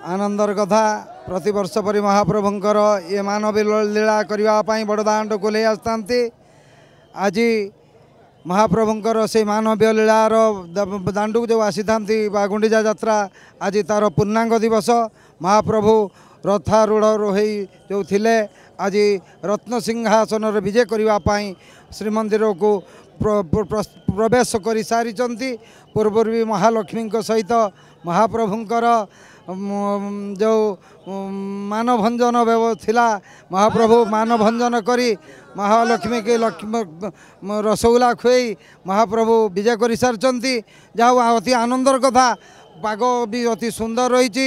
आनन्दर कथा प्रती वर्ष परि महाप्रभु इ मानवीय लिलाइ बड दान्ड कोहै आसि आज महाप्रभु म लीलार दाण्ड जो आसी आसथाहा गुड्डिजा जा आज तार दिवस महाप्रभु रथारूढ रोइ जो लेजी रत्नसिंहासनर विजे श्रीमन्दिरको प्र प्रवेश गरिसि पूर्वी महालक्ष्मी सहित महाप्रभु जो मनभञ्जन थिला महाप्रभु मनभञ्जन कि महालक्ष्मीक लक्ष् रसगोल्ला खु महाप्रभु विजय विजा गरिसक अति आनन्दर कथा ପାଗ ବି ଅତି ସୁନ୍ଦର ରହିଛି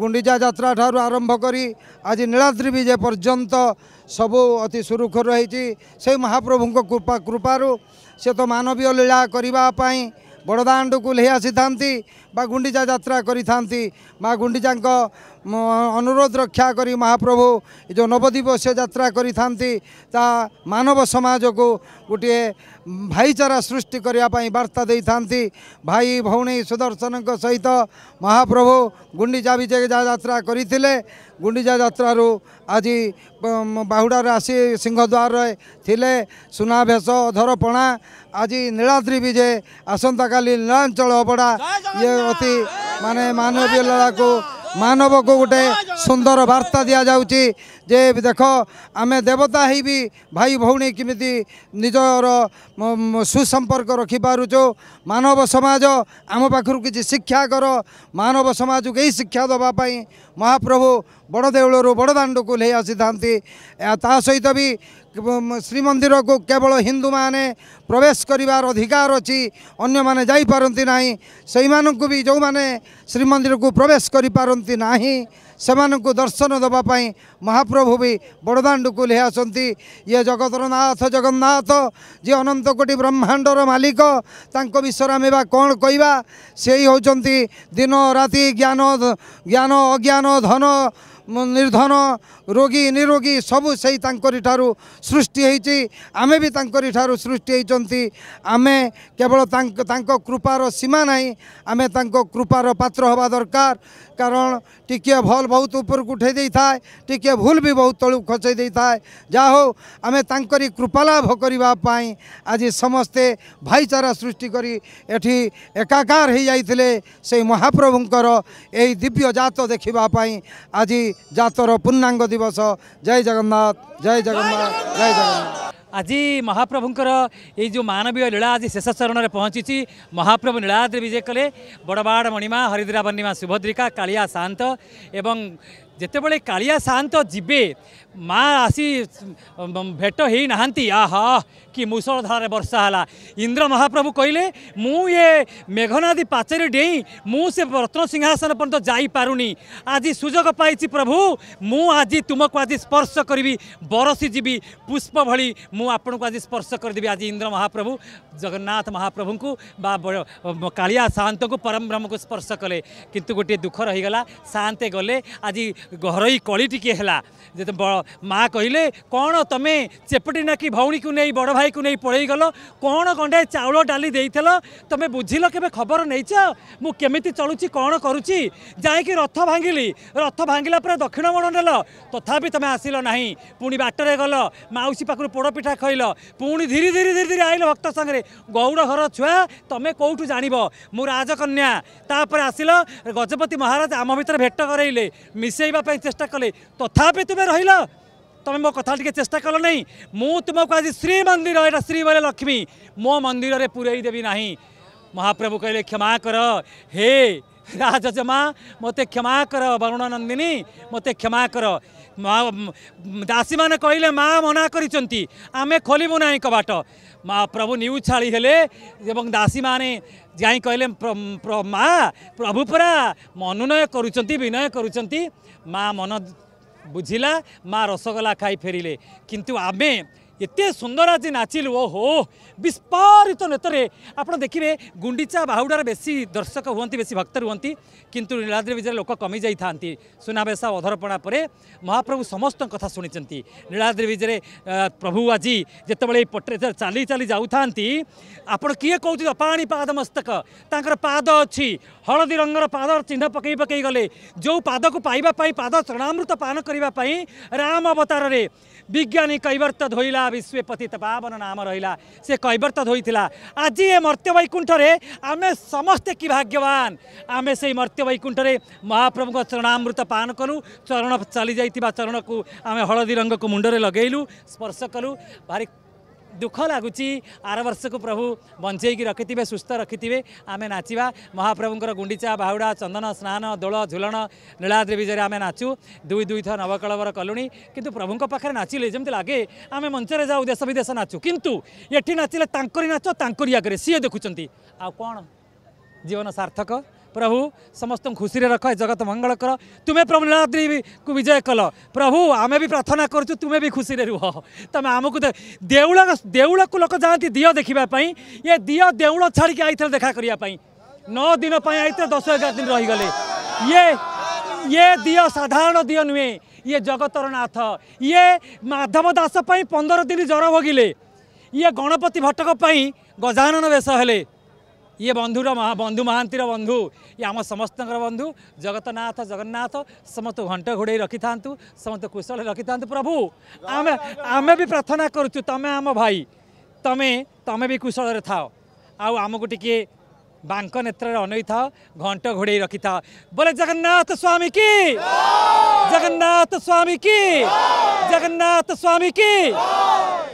ଗୁଣ୍ଡିଚା ଯାତ୍ରା ଠାରୁ ଆରମ୍ଭ କରି ଆଜି ନୀଳାଦ୍ରି ବିଜେ ପର୍ଯ୍ୟନ୍ତ ସବୁ ଅତି ସୁରୁଖୁର ରହିଛି ସେଇ ମହାପ୍ରଭୁଙ୍କ କୃପା କୃପାରୁ ସେ ତ ମାନବୀୟ ଲୀଳା କରିବା ପାଇଁ ବଡ଼ଦାଣ୍ଡକୁ ନେଇ ଆସିଥାନ୍ତି ବା ଗୁଣ୍ଡିଚା ଯାତ୍ରା କରିଥାନ୍ତି ମା ଗୁଣ୍ଡିଚାଙ୍କ ଅନୁରୋଧ ରକ୍ଷା କରି ମହାପ୍ରଭୁ ଏ ଯେଉଁ ନବଦ୍ୱୀପ ସେ ଯାତ୍ରା କରିଥାନ୍ତି ତାହା ମାନବ ସମାଜକୁ ଗୋଟିଏ ଭାଇଚାରା ସୃଷ୍ଟି କରିବା ପାଇଁ ବାର୍ତ୍ତା ଦେଇଥାନ୍ତି ଭାଇ ଭଉଣୀ ସୁଦର୍ଶନଙ୍କ ସହିତ ମହାପ୍ରଭୁ ଗୁଣ୍ଡିଚା ବିଜେଜା ଯାତ୍ରା କରିଥିଲେ ଗୁଣ୍ଡିଚା ଯାତ୍ରାରୁ ଆଜି ବାହୁଡ଼ାରେ ଆସି ସିଂହଦ୍ୱାରରେ ଥିଲେ ସୁନାବେଶ ଅଧରପଣା ଆଜି ନୀଳାଦ୍ରି ବିଜେ ଆସନ୍ତାକାଲି ନୀଳାଞ୍ଚଳ ଅବଡ଼ା ଇଏ अति माने मानवीय लड़ा को मानव को गोटे सुंदर वार्ता दि जाऊँ जे देख आमे देवता ही भी भाई भौणी केमी निजर सुसंपर्क रखिपु मानव समाज आम पाखर किसी शिक्षा कर मानव समाज को यही शिक्षा दवापाई महाप्रभु बड़देवलू बड़दाण्ड को ले आसी था सहित भी ଶ୍ରୀମନ୍ଦିରକୁ କେବଳ ହିନ୍ଦୁମାନେ ପ୍ରବେଶ କରିବାର ଅଧିକାର ଅଛି ଅନ୍ୟମାନେ ଯାଇପାରନ୍ତି ନାହିଁ ସେଇମାନଙ୍କୁ ବି ଯେଉଁମାନେ ଶ୍ରୀମନ୍ଦିରକୁ ପ୍ରବେଶ କରିପାରନ୍ତି ନାହିଁ ସେମାନଙ୍କୁ ଦର୍ଶନ ଦେବା ପାଇଁ ମହାପ୍ରଭୁ ବି ବଡ଼ଦାଣ୍ଡକୁ ଲେହେ ଆସନ୍ତି ଇଏ ଜଗତର ନାଥ ଜଗନ୍ନାଥ ଯିଏ ଅନନ୍ତ କୋଟି ବ୍ରହ୍ମାଣ୍ଡର ମାଲିକ ତାଙ୍କ ବିଷୟରେ ଆମେ ବା କ'ଣ କହିବା ସେଇ ହେଉଛନ୍ତି ଦିନ ରାତି ଜ୍ଞାନ ଜ୍ଞାନ ଅଜ୍ଞାନ ଧନ ନିର୍ଧନ ରୋଗୀ ନିରୋଗୀ ସବୁ ସେଇ ତାଙ୍କରି ଠାରୁ ସୃଷ୍ଟି ହେଇଛି ଆମେ ବି ତାଙ୍କରି ଠାରୁ ସୃଷ୍ଟି ହେଇଛନ୍ତି ଆମେ କେବଳ ତାଙ୍କ ତାଙ୍କ କୃପାର ସୀମା ନାହିଁ ଆମେ ତାଙ୍କ କୃପାର ପାତ୍ର ହେବା ଦରକାର କାରଣ ଟିକିଏ ଭଲ ବହୁତ ଉପରକୁ ଉଠାଇ ଦେଇଥାଏ ଟିକିଏ ଭୁଲ ବି ବହୁତ ତଳକୁ ଖସାଇ ଦେଇଥାଏ ଯାହା ହେଉ ଆମେ ତାଙ୍କରି କୃପାଲାଭ କରିବା ପାଇଁ ଆଜି ସମସ୍ତେ ଭାଇଚାରା ସୃଷ୍ଟି କରି ଏଠି ଏକାକାର ହୋଇଯାଇଥିଲେ ସେହି ମହାପ୍ରଭୁଙ୍କର ଏହି ଦିବ୍ୟ ଜାତ ଦେଖିବା ପାଇଁ ଆଜି ଜାତର ପୂର୍ଣ୍ଣାଙ୍ଗ ଦିବସ ଜୟ ଜଗନ୍ନାଥ ଜୟ ଜଗନ୍ନାଥ ଜୟ ଜଗନ୍ନାଥ आज महाप्रभु यही जो मानवीय लीला शेष चरणले पहचि महाप्रभु लीलाद विजय कले बडबाड मणिमा हरिद्रा पूर्णिमा सुभद्रिका सान्त एवं ଯେତେବେଳେ କାଳିଆ ସାଆନ୍ତ ଯିବେ ମା ଆସି ଭେଟ ହେଇନାହାନ୍ତି ଆହା କି ମୁଷଳଧାରାରେ ବର୍ଷା ହେଲା ଇନ୍ଦ୍ର ମହାପ୍ରଭୁ କହିଲେ ମୁଁ ଏ ମେଘନାଦି ପାଚେରୀ ଡେଇଁ ମୁଁ ସେ ରତ୍ନ ସିଂହାସନ ପର୍ଯ୍ୟନ୍ତ ଯାଇପାରୁନି ଆଜି ସୁଯୋଗ ପାଇଛି ପ୍ରଭୁ ମୁଁ ଆଜି ତୁମକୁ ଆଜି ସ୍ପର୍ଶ କରିବି ବରସି ଯିବି ପୁଷ୍ପ ଭଳି ମୁଁ ଆପଣଙ୍କୁ ଆଜି ସ୍ପର୍ଶ କରିଦେବି ଆଜି ଇନ୍ଦ୍ର ମହାପ୍ରଭୁ ଜଗନ୍ନାଥ ମହାପ୍ରଭୁଙ୍କୁ ବା କାଳିଆ ସାଆନ୍ତଙ୍କୁ ପରମବ୍ରହ୍ମକୁ ସ୍ପର୍ଶ କଲେ କିନ୍ତୁ ଗୋଟିଏ ଦୁଃଖ ରହିଗଲା ସାଆନ୍ତେ ଗଲେ ଆଜି ଘରୋଇ କଳି ଟିକିଏ ହେଲା ଯେତେ ମା କହିଲେ କ'ଣ ତମେ ଚେପଟି ନାକି ଭଉଣୀକୁ ନେଇ ବଡ଼ ଭାଇକୁ ନେଇ ପଳେଇଗଲ କ'ଣ ଗଣ୍ଡାଏ ଚାଉଳ ଡାଲି ଦେଇଥିଲ ତମେ ବୁଝିଲ କେବେ ଖବର ନେଇଛ ମୁଁ କେମିତି ଚଳୁଛି କ'ଣ କରୁଛି ଯାଇକି ରଥ ଭାଙ୍ଗିଲି ରଥ ଭାଙ୍ଗିଲା ପରେ ଦକ୍ଷିଣ ମୋଡ଼ ନେଲ ତଥାପି ତମେ ଆସିଲ ନାହିଁ ପୁଣି ବାଟରେ ଗଲ ମାଉସୀ ପାଖରୁ ପୋଡ଼ପିଠା ଖାଇଲ ପୁଣି ଧୀରେ ଧୀରେ ଧୀରେ ଧୀରେ ଆଇଲ ଭକ୍ତ ସାଙ୍ଗରେ ଗୌଡ଼ ଘର ଛୁଆ ତମେ କେଉଁଠୁ ଜାଣିବ ମୁଁ ରାଜକନ୍ୟା ତାପରେ ଆସିଲ ଗଜପତି ମହାରାଜ ଆମ ଭିତରେ ଭେଟ କରେଇଲେ ମିଶେଇବା ପାଇଁ ଚେଷ୍ଟା କଲେ ତଥାପି ତୁମେ ରହିଲ ତୁମେ ମୋ କଥା ଟିକେ ଚେଷ୍ଟା କଲ ନାହିଁ ମୁଁ ତୁମକୁ ଆଜି ଶ୍ରୀମନ୍ଦିର ଏଇଟା ଶ୍ରୀ ଲକ୍ଷ୍ମୀ ମୋ ମନ୍ଦିରରେ ପୂରେଇ ଦେବି ନାହିଁ ମହାପ୍ରଭୁ କହିଲେ କ୍ଷମା କର ହେ ରାଜଜମା ମୋତେ କ୍ଷମା କର ବରୁଣ ନନ୍ଦିନୀ ମୋତେ କ୍ଷମା କର दासी म कहिले मा मना आमे खोलु क बाट प्रभु नि छाहले दासी मैले जाइ कहिले माभु परा मनोनयु विनय गरुन्छ मा मन बुझिला मा रसगोला खाइ फेरिले कि आमे एते सुन्दर आज नाचि ओहो विस्परित नतर आपि गुन्डिचा बाहुडार बेसी दर्शक हुँदै बेसी भक्त रुँदै किन लीलाद्रिबीजाले लोक कमी कमिजाइँदै सुनावेश अधरपणापर महाप्रभु समस्त कथा शुनि लीलाद्रिभिजले प्रभु आज जति बेला चली चालि चाहिँ जाउँ आपन कि कि अपा पादमस्तक तर पाद अ हलदी रंगर पाद चिह्नुहो गले जो पादको पाद पादामृत पान गर्दाप रामतारले विज्ञानी कैवर्त धोला ମହାବିଶ୍ୱପତି ପାବନ ନାମ ରହିଲା ସେ କୈବର୍ତ୍ତ ହୋଇଥିଲା ଆଜି ଏ ମର୍ତ୍ୟ ବୈକୁଣ୍ଠରେ ଆମେ ସମସ୍ତେ କି ଭାଗ୍ୟବାନ ଆମେ ସେଇ ମର୍ତ୍ୟ ବୈକୁଣ୍ଠରେ ମହାପ୍ରଭୁଙ୍କ ଚରଣାମୃତ ପାନ କଲୁ ଚରଣ ଚାଲିଯାଇଥିବା ଚରଣକୁ ଆମେ ହଳଦୀ ରଙ୍ଗକୁ ମୁଣ୍ଡରେ ଲଗେଇଲୁ ସ୍ପର୍ଶ କଲୁ ଭାରି ଦୁଃଖ ଲାଗୁଛି ଆର ବର୍ଷକୁ ପ୍ରଭୁ ବଞ୍ଚେଇକି ରଖିଥିବେ ସୁସ୍ଥ ରଖିଥିବେ ଆମେ ନାଚିବା ମହାପ୍ରଭୁଙ୍କର ଗୁଣ୍ଡିଚା ବାହୁଡ଼ା ଚନ୍ଦନ ସ୍ନାନ ଦୋଳ ଝୁଲଣ ନୀଳାଦ୍ରି ବିଜୟରେ ଆମେ ନାଚୁ ଦୁଇ ଦୁଇଥର ନବକଳବର କଲୁଣି କିନ୍ତୁ ପ୍ରଭୁଙ୍କ ପାଖରେ ନାଚିଲେ ଯେମିତି ଲାଗେ ଆମେ ମଞ୍ଚରେ ଯାଉ ଦେଶ ବିଦେଶ ନାଚୁ କିନ୍ତୁ ଏଠି ନାଚିଲେ ତାଙ୍କରି ନାଚ ତାଙ୍କରି ଆଗରେ ସିଏ ଦେଖୁଛନ୍ତି ଆଉ କ'ଣ ଜୀବନ ସାର୍ଥକ প্রভু সমস্ত খুশি রখ এ জগত মঙ্গল কর তুমি প্রভু নীলাদ্রি কু বিজয় কল প্রভু আমি বি প্রার্থনা করছু তুমি বি খুশি রুহ তুমি আমি দেউল দেউলকু লোক যাতে দিয় দেখা ইয়ে দিয় দেউল ছাড়িকি আইলে দেখা করা নଅ দিন আইলে দশ এগার দিন রহিগলে ইয়ে ইয়ে দিয় সাধারণ দিয় নুহে ইয়ে জগতর নাথ ইয়ে মাধব দাস পনেরো দিন জ্বর ভোগিলে ইয়ে গণপতি ভট্টক গজানন বেশ হলে य बन्धुर बन्धु महान्ती बन्धु इ आम समस्त बंधु जगतनाथ जगन्नाथ सम घन्ट घोड रिथाँत समस्तो कुशल रकिथाँत प्रभु भी प्रार्थना गर्छु तमे आम भाइ तमे भी कुशल थाओ को बांक नेत्र था बात्रै थान्ट घोड था बोले जगन्नाथ स्वामी कि जगन्नाथ स्वामी कि जगन्नाथ स्वामी कि